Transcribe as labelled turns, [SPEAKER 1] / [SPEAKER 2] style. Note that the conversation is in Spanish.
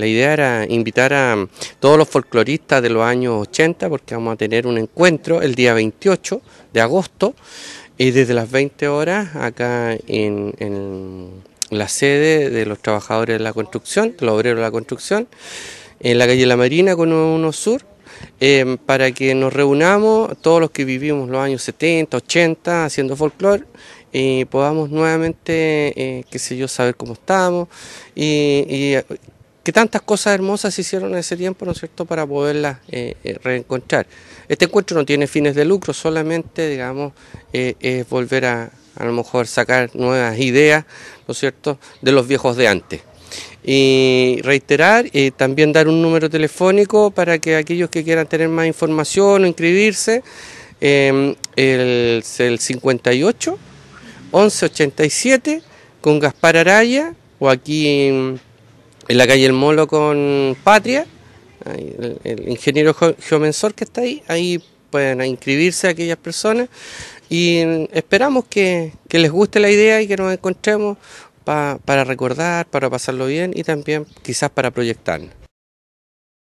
[SPEAKER 1] La idea era invitar a mm, todos los folcloristas de los años 80 porque vamos a tener un encuentro el día 28 de agosto y desde las 20 horas acá en, la sede de los trabajadores de la construcción, de los obreros de la construcción, en la calle La Marina con uno sur. Em, para que nos reunamos todos los que vivimos los años 70, 80 haciendo folclore y podamos nuevamente, eh, qué sé yo, saber cómo estamos y tantas cosas hermosas se hicieron en ese tiempo, ¿no es cierto?, para poderlas eh, eh, reencontrar. Este encuentro no tiene fines de lucro, solamente, digamos, eh, es volver a, a lo mejor, sacar nuevas ideas, ¿no es cierto?, de los viejos de antes. Y reiterar, también dar un número telefónico para que aquellos que quieran tener más información o inscribirse, em, el, el 58 1187 con Gaspar Araya o aquí en la calle El Molo con Patria, el, ingeniero geomensor que está ahí, ahí pueden inscribirse aquellas personas y esperamos que, les guste la idea y que nos encontremos para recordar, para pasarlo bien y también quizás para proyectarnos.